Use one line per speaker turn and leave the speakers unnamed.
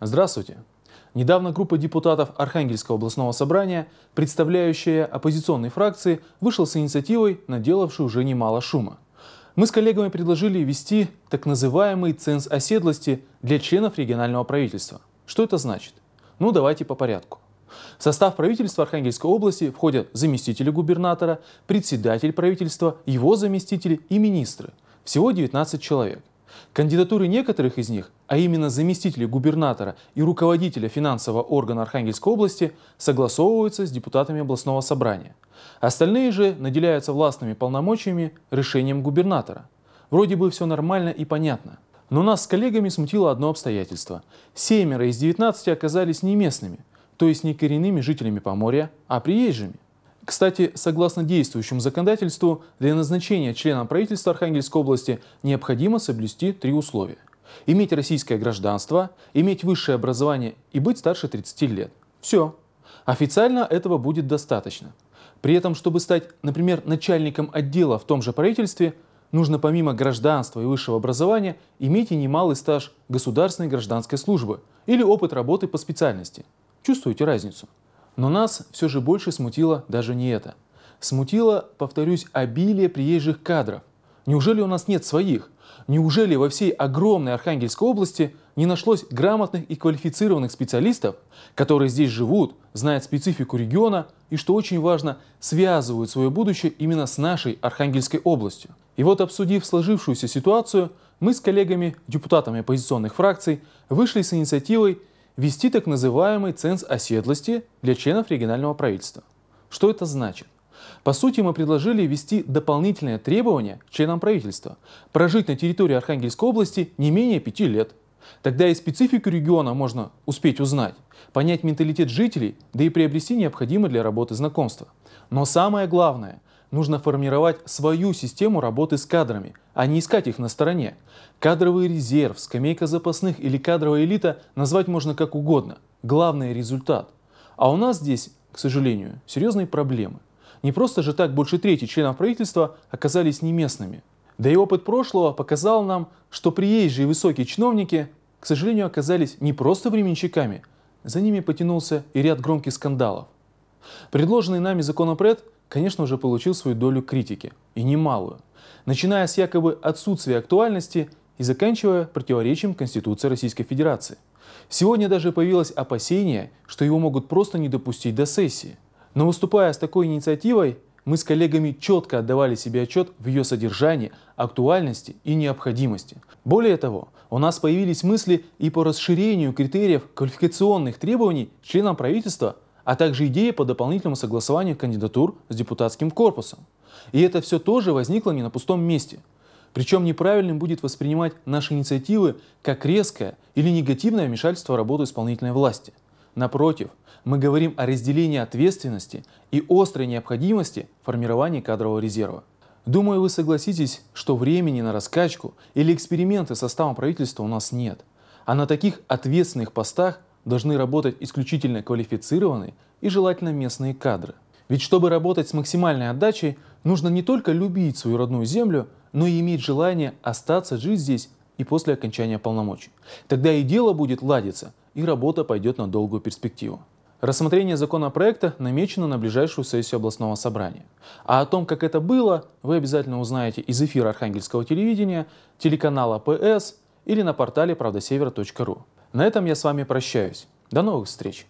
Здравствуйте! Недавно группа депутатов Архангельского областного собрания, представляющая оппозиционные фракции, вышла с инициативой, наделавшей уже немало шума. Мы с коллегами предложили ввести так называемый ценз оседлости для членов регионального правительства. Что это значит? Ну давайте по порядку. В состав правительства Архангельской области входят заместители губернатора, председатель правительства, его заместители и министры. Всего 19 человек. Кандидатуры некоторых из них, а именно заместителей губернатора и руководителя финансового органа Архангельской области, согласовываются с депутатами областного собрания. Остальные же наделяются властными полномочиями решением губернатора. Вроде бы все нормально и понятно. Но нас с коллегами смутило одно обстоятельство. Семеро из 19 оказались не местными, то есть не коренными жителями Поморья, а приезжими. Кстати, согласно действующему законодательству, для назначения члена правительства Архангельской области необходимо соблюсти три условия. Иметь российское гражданство, иметь высшее образование и быть старше 30 лет. Все. Официально этого будет достаточно. При этом, чтобы стать, например, начальником отдела в том же правительстве, нужно помимо гражданства и высшего образования иметь и немалый стаж государственной гражданской службы или опыт работы по специальности. Чувствуете разницу? Но нас все же больше смутило даже не это. Смутило, повторюсь, обилие приезжих кадров. Неужели у нас нет своих? Неужели во всей огромной Архангельской области не нашлось грамотных и квалифицированных специалистов, которые здесь живут, знают специфику региона и, что очень важно, связывают свое будущее именно с нашей Архангельской областью? И вот обсудив сложившуюся ситуацию, мы с коллегами, депутатами оппозиционных фракций, вышли с инициативой вести так называемый ценз оседлости для членов регионального правительства. Что это значит? По сути, мы предложили ввести дополнительное требование членам правительства прожить на территории Архангельской области не менее пяти лет. Тогда и специфику региона можно успеть узнать, понять менталитет жителей, да и приобрести необходимые для работы знакомства. Но самое главное, Нужно формировать свою систему работы с кадрами, а не искать их на стороне. Кадровый резерв, скамейка запасных или кадровая элита назвать можно как угодно. Главное – результат. А у нас здесь, к сожалению, серьезные проблемы. Не просто же так больше трети членов правительства оказались не местными. Да и опыт прошлого показал нам, что приезжие высокие чиновники, к сожалению, оказались не просто временщиками, за ними потянулся и ряд громких скандалов. Предложенный нами законопроект конечно же, получил свою долю критики, и немалую, начиная с якобы отсутствия актуальности и заканчивая противоречием Конституции Российской Федерации. Сегодня даже появилось опасение, что его могут просто не допустить до сессии. Но выступая с такой инициативой, мы с коллегами четко отдавали себе отчет в ее содержании, актуальности и необходимости. Более того, у нас появились мысли и по расширению критериев квалификационных требований членам правительства а также идея по дополнительному согласованию кандидатур с депутатским корпусом. И это все тоже возникло не на пустом месте. Причем неправильным будет воспринимать наши инициативы как резкое или негативное вмешательство в работу исполнительной власти. Напротив, мы говорим о разделении ответственности и острой необходимости формирования кадрового резерва. Думаю, вы согласитесь, что времени на раскачку или эксперименты составом правительства у нас нет. А на таких ответственных постах должны работать исключительно квалифицированные и желательно местные кадры. Ведь чтобы работать с максимальной отдачей, нужно не только любить свою родную землю, но и иметь желание остаться жить здесь и после окончания полномочий. Тогда и дело будет ладиться, и работа пойдет на долгую перспективу. Рассмотрение законопроекта намечено на ближайшую сессию областного собрания. А о том, как это было, вы обязательно узнаете из эфира Архангельского телевидения, телеканала ПС или на портале правдосевера.ру. На этом я с вами прощаюсь. До новых встреч!